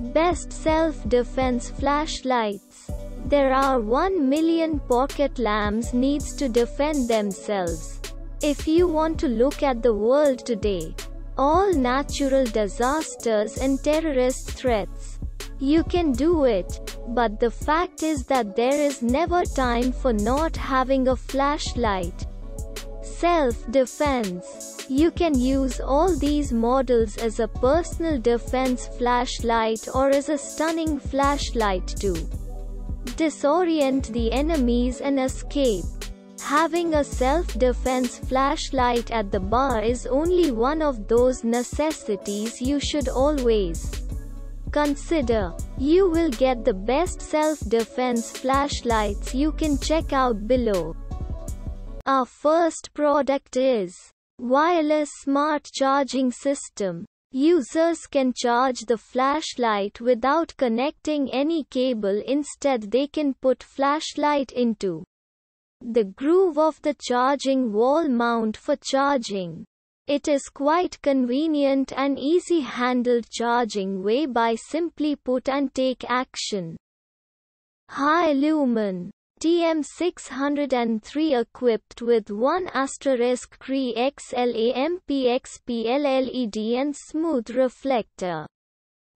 Best self-defense flashlights. There are 1 million pocket lamps needs to defend themselves. If you want to look at the world today, all natural disasters and terrorist threats, you can do it. But the fact is that there is never time for not having a flashlight. Self-defense you can use all these models as a personal defense flashlight or as a stunning flashlight to disorient the enemies and escape. Having a self-defense flashlight at the bar is only one of those necessities you should always consider. You will get the best self-defense flashlights you can check out below. Our first product is Wireless smart charging system. Users can charge the flashlight without connecting any cable instead they can put flashlight into the groove of the charging wall mount for charging. It is quite convenient and easy handled charging way by simply put and take action. High lumen. TM603 equipped with one asterisk Cree XLAMPXPLLED and smooth reflector.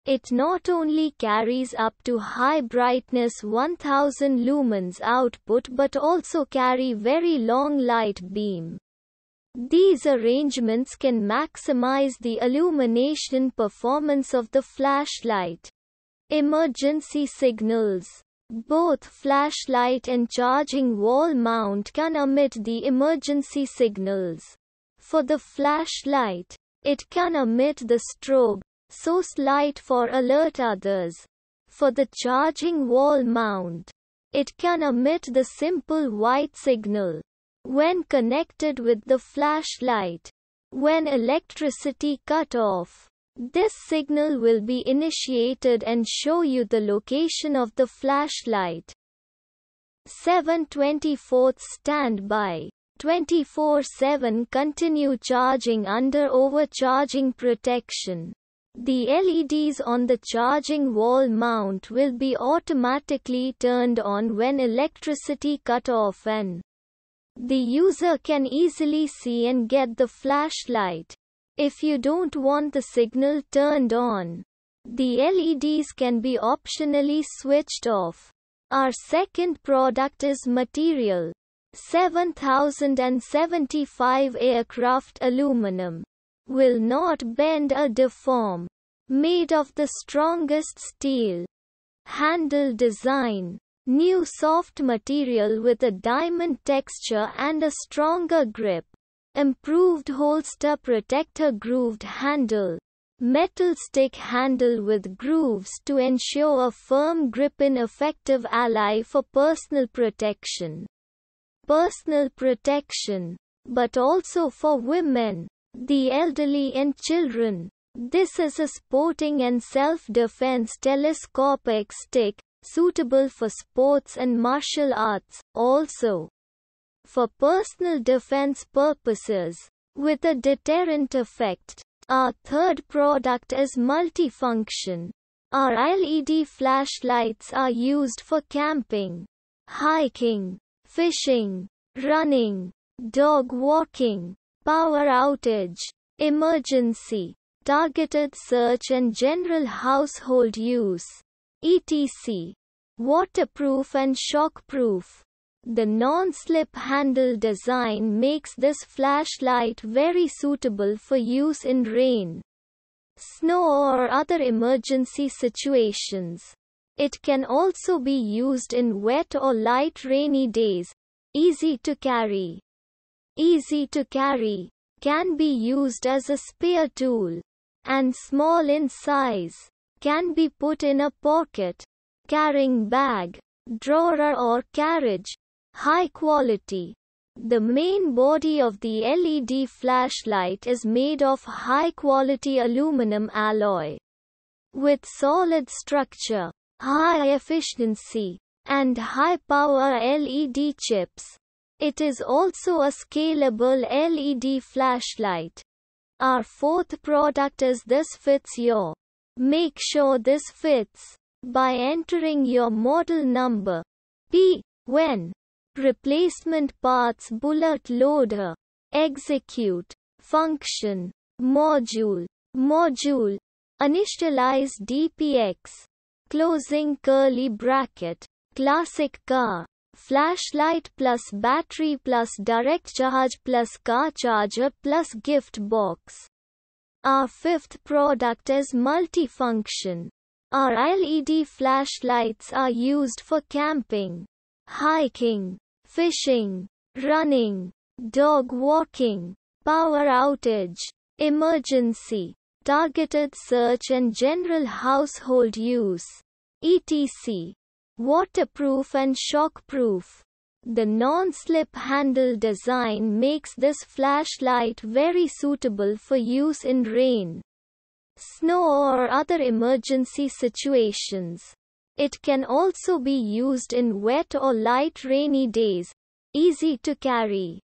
It not only carries up to high brightness 1000 lumens output but also carry very long light beam. These arrangements can maximize the illumination performance of the flashlight. Emergency signals both flashlight and charging wall mount can emit the emergency signals. For the flashlight, it can emit the strobe, source light for alert others. For the charging wall mount, it can emit the simple white signal. When connected with the flashlight, when electricity cut off, this signal will be initiated and show you the location of the flashlight. 724th standby. 24-7 continue charging under overcharging protection. The LEDs on the charging wall mount will be automatically turned on when electricity cut off and the user can easily see and get the flashlight. If you don't want the signal turned on, the LEDs can be optionally switched off. Our second product is material. 7075 aircraft aluminum will not bend or deform. Made of the strongest steel. Handle design. New soft material with a diamond texture and a stronger grip. Improved holster protector grooved handle. Metal stick handle with grooves to ensure a firm grip in effective ally for personal protection. Personal protection. But also for women, the elderly and children. This is a sporting and self-defense telescopic stick, suitable for sports and martial arts, also for personal defense purposes, with a deterrent effect. Our third product is multifunction. Our LED flashlights are used for camping, hiking, fishing, running, dog walking, power outage, emergency, targeted search and general household use, etc. Waterproof and shockproof. The non-slip handle design makes this flashlight very suitable for use in rain, snow or other emergency situations. It can also be used in wet or light rainy days. Easy to carry. Easy to carry. Can be used as a spear tool. And small in size. Can be put in a pocket, carrying bag, drawer or carriage. High quality. The main body of the LED flashlight is made of high quality aluminum alloy with solid structure, high efficiency, and high power LED chips. It is also a scalable LED flashlight. Our fourth product is This Fits Your. Make sure this fits by entering your model number. P. When Replacement parts bullet loader. Execute. Function. Module. Module. Initialize DPX. Closing curly bracket. Classic car. Flashlight plus battery plus direct charge plus car charger plus gift box. Our fifth product is multifunction. Our LED flashlights are used for camping, hiking, fishing, running, dog walking, power outage, emergency, targeted search and general household use, etc. Waterproof and shockproof. The non-slip handle design makes this flashlight very suitable for use in rain, snow or other emergency situations. It can also be used in wet or light rainy days. Easy to carry.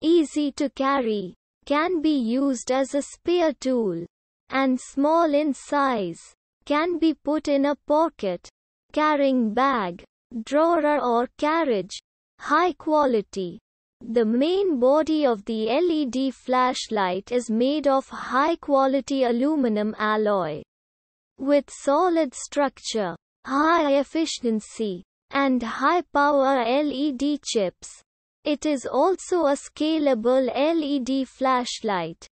Easy to carry. Can be used as a spear tool. And small in size. Can be put in a pocket. Carrying bag. Drawer or carriage. High quality. The main body of the LED flashlight is made of high quality aluminum alloy with solid structure high efficiency, and high power LED chips. It is also a scalable LED flashlight.